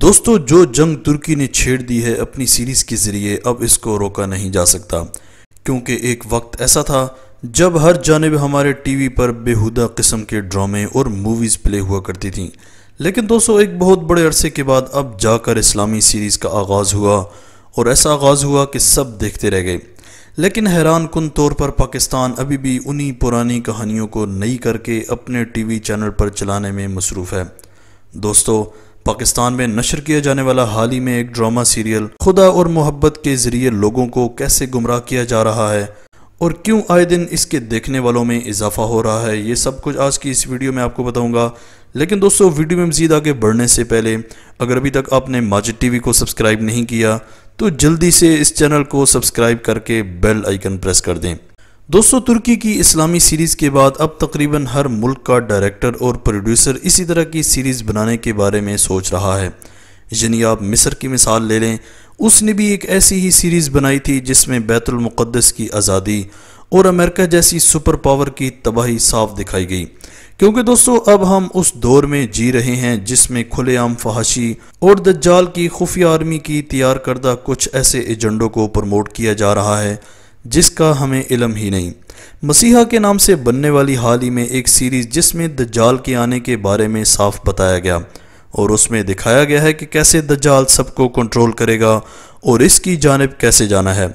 दोस्तों जो जंग तुर्की ने छेड़ दी है अपनी सीरीज़ के ज़रिए अब इसको रोका नहीं जा सकता क्योंकि एक वक्त ऐसा था जब हर जानब हमारे टीवी पर बेहुदा किस्म के ड्रामे और मूवीज़ प्ले हुआ करती थीं लेकिन दोस्तों एक बहुत बड़े अरसे के बाद अब जाकर इस्लामी सीरीज़ का आगाज़ हुआ और ऐसा आगाज़ हुआ कि सब देखते रह गए लेकिन हैरान कन तौर पर पाकिस्तान अभी भी उन्हीं पुरानी कहानियों को नई करके अपने टीवी चैनल पर चलाने में मसरूफ़ है दोस्तों पाकिस्तान में नशर किया जाने वाला हाल ही में एक ड्रामा सीरियल खुदा और मोहब्बत के जरिए लोगों को कैसे गुमराह किया जा रहा है और क्यों आए दिन इसके देखने वालों में इजाफा हो रहा है ये सब कुछ आज की इस वीडियो में आपको बताऊंगा लेकिन दोस्तों वीडियो में मजीद आगे बढ़ने से पहले अगर अभी तक आपने माजिद टीवी को सब्सक्राइब नहीं किया तो जल्दी से इस चैनल को सब्सक्राइब करके बेल आइकन प्रेस कर दें दोस्तों तुर्की की इस्लामी सीरीज़ के बाद अब तकरीबन हर मुल्क का डायरेक्टर और प्रोड्यूसर इसी तरह की सीरीज़ बनाने के बारे में सोच रहा है यानी आप मिस्र की मिसाल ले लें उसने भी एक ऐसी ही सीरीज़ बनाई थी जिसमें बैतुलमक़दस की आज़ादी और अमेरिका जैसी सुपर पावर की तबाही साफ दिखाई गई क्योंकि दोस्तों अब हम उस दौर में जी रहे हैं जिसमें खुलेआम फहाशी और दज्जाल की खुफिया आर्मी की तैयार करदा कुछ ऐसे एजेंडों को प्रमोट किया जा रहा है जिसका हमें इलम ही नहीं मसीहा के नाम से बनने वाली हाल ही में एक सीरीज़ जिसमें जाल के आने के बारे में साफ बताया गया और उसमें दिखाया गया है कि कैसे जाल सबको कंट्रोल करेगा और इसकी जानब कैसे जाना है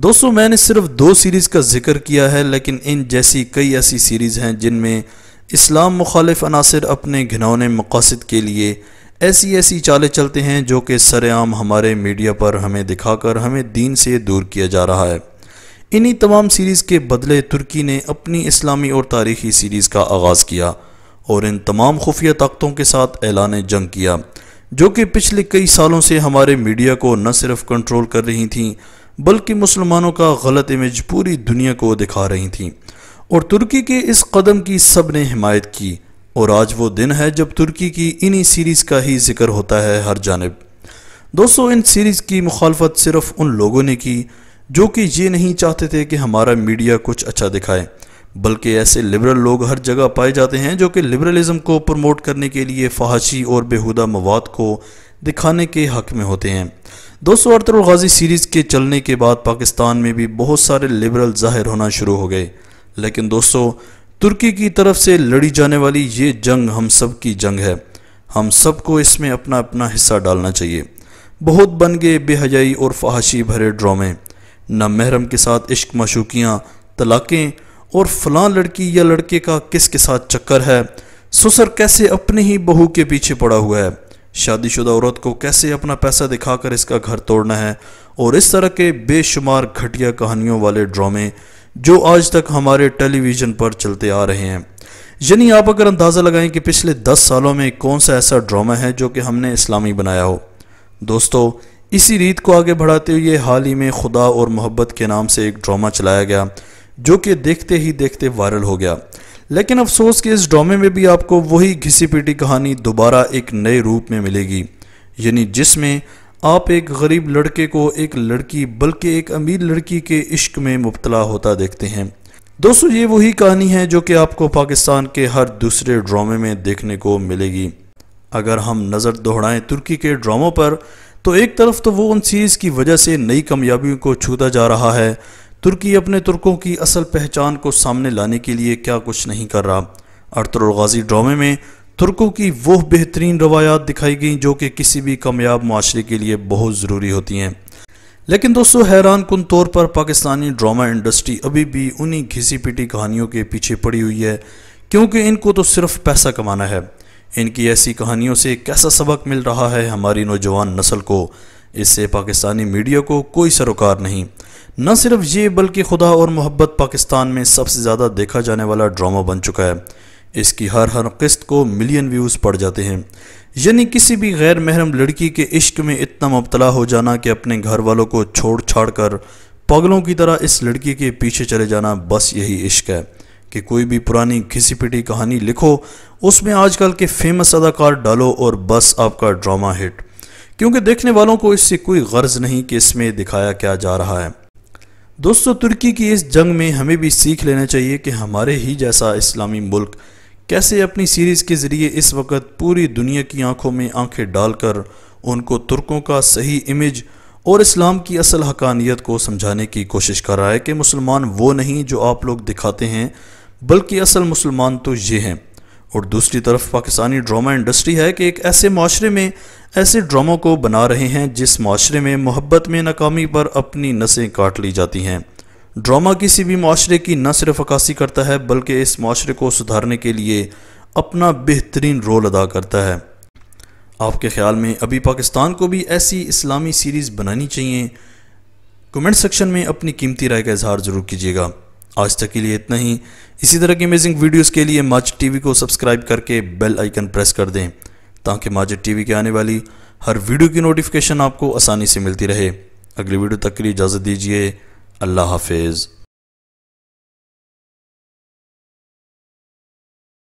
दोस्तों मैंने सिर्फ दो सीरीज़ का जिक्र किया है लेकिन इन जैसी कई ऐसी सीरीज़ हैं जिनमें इस्लाम मुखालिफ अनासर अपने घिनौने मकासद के लिए ऐसी ऐसी चालें चलते हैं जो कि सरेआम हमारे मीडिया पर हमें दिखाकर हमें दीन से दूर किया जा रहा है इन्हीं तमाम सीरीज़ के बदले तुर्की ने अपनी इस्लामी और तारीखी सीरीज़ का आगाज़ किया और इन तमाम खुफिया ताकतों के साथ ऐलान जंग किया जो कि पिछले कई सालों से हमारे मीडिया को न सिर्फ कंट्रोल कर रही थी बल्कि मुसलमानों का गलत इमेज पूरी दुनिया को दिखा रही थी और तुर्की के इस कदम की सब ने हिमायत की और आज वो दिन है जब तुर्की की इन्हीं सीरीज़ का ही जिक्र होता है हर जानब दोस्तों इन सीरीज़ की मुखालफत सिर्फ उन लोगों ने की जो कि ये नहीं चाहते थे कि हमारा मीडिया कुछ अच्छा दिखाए बल्कि ऐसे लिबरल लोग हर जगह पाए जाते हैं जो कि लिबरलिज़म को प्रमोट करने के लिए फहाशी और बेहुदा मवाद को दिखाने के हक में होते हैं दोस्तों अरतर गाजी सीरीज़ के चलने के बाद पाकिस्तान में भी बहुत सारे लिबरल ज़ाहिर होना शुरू हो गए लेकिन दोस्तों तुर्की की तरफ से लड़ी जाने वाली ये जंग हम सब की जंग है हम सबको इसमें अपना अपना हिस्सा डालना चाहिए बहुत बन गए बेहयाई और फहाशी भरे ड्रामे न महरम के साथ इश्क मशूकियाँ तलाक़ें और फलां लड़की या लड़के का किसके साथ चक्कर है ससुर कैसे अपने ही बहू के पीछे पड़ा हुआ है शादीशुदा औरत को कैसे अपना पैसा दिखाकर इसका घर तोड़ना है और इस तरह के बेशुमार घटिया कहानियों वाले ड्रामे जो आज तक हमारे टेलीविज़न पर चलते आ रहे हैं यानी आप अगर अंदाज़ा लगाएं कि पिछले 10 सालों में कौन सा ऐसा ड्रामा है जो कि हमने इस्लामी बनाया हो दोस्तों इसी रीत को आगे बढ़ाते हुए हाल ही में खुदा और मोहब्बत के नाम से एक ड्रामा चलाया गया जो कि देखते ही देखते वायरल हो गया लेकिन अफसोस के इस ड्रामे में भी आपको वही घिसी पीटी कहानी दोबारा एक नए रूप में मिलेगी यानी जिसमें आप एक गरीब लड़के को एक लड़की बल्कि एक अमीर लड़की के इश्क में मुबतला होता देखते हैं दोस्तों ये वही कहानी है जो कि आपको पाकिस्तान के हर दूसरे ड्रामे में देखने को मिलेगी अगर हम नज़र दोहराएं तुर्की के ड्रामों पर तो एक तरफ तो वो उन सीरीज़ की वजह से नई कामयाबियों को छूता जा रहा है तुर्की अपने तुर्कों की असल पहचान को सामने लाने के लिए क्या कुछ नहीं कर रहा अरतरगाजी ड्रामे में तुर्कों की वो बेहतरीन रवायात दिखाई गई जो कि किसी भी कामयाब माशरे के लिए बहुत ज़रूरी होती हैं लेकिन दोस्तों हैरान कन तौर पर पाकिस्तानी ड्रामा इंडस्ट्री अभी भी उन्हीं घिसी पिटी कहानियों के पीछे पड़ी हुई है क्योंकि इनको तो सिर्फ पैसा कमाना है इनकी ऐसी कहानियों से कैसा सबक मिल रहा है हमारी नौजवान नस्ल को इससे पाकिस्तानी मीडिया को कोई सरोकार नहीं न सिर्फ ये बल्कि खुदा और मोहब्बत पाकिस्तान में सबसे ज़्यादा देखा जाने वाला ड्रामा बन चुका है इसकी हर हर किस्त को मिलियन व्यूज़ पड़ जाते हैं यानी किसी भी गैर महरम लड़की के इश्क में इतना मुबतला हो जाना कि अपने घर वालों को छोड़ छाड़ कर पागलों की तरह इस लड़की के पीछे चले जाना बस यही इश्क है कि कोई भी पुरानी घिसी पिटी कहानी लिखो उसमें आजकल के फेमस अदाकार डालो और बस आपका ड्रामा हिट क्योंकि देखने वालों को इससे कोई गर्ज नहीं कि इसमें दिखाया क्या जा रहा है दोस्तों तुर्की की इस जंग में हमें भी सीख लेना चाहिए कि हमारे ही जैसा इस्लामी मुल्क कैसे अपनी सीरीज़ के ज़रिए इस वक्त पूरी दुनिया की आंखों में आंखें डालकर उनको तुर्कों का सही इमेज और इस्लाम की असल हकानियत को समझाने की कोशिश कर रहा है कि मुसलमान वो नहीं जो आप लोग दिखाते हैं बल्कि असल मुसलमान तो ये हैं और दूसरी तरफ पाकिस्तानी ड्रामा इंडस्ट्री है कि एक ऐसे माशरे में ऐसे ड्रामों को बना रहे हैं जिस माशरे में मोहब्बत में नाकामी पर अपनी नसें काट ली जाती हैं ड्रामा किसी भी माशरे की न सिर्फ अक्सी करता है बल्कि इस माशरे को सुधारने के लिए अपना बेहतरीन रोल अदा करता है आपके ख्याल में अभी पाकिस्तान को भी ऐसी इस्लामी सीरीज़ बनानी चाहिए कमेंट सेक्शन में अपनी कीमती राय का इजहार ज़रूर कीजिएगा आज तक के लिए इतना ही इसी तरह की अमेजिंग वीडियोस के लिए माज टीवी को सब्सक्राइब करके बेल आइकन प्रेस कर दें ताकि माज टीवी के आने वाली हर वीडियो की नोटिफिकेशन आपको आसानी से मिलती रहे अगली वीडियो तक के लिए इजाज़त दीजिए अल्लाह हाफिज़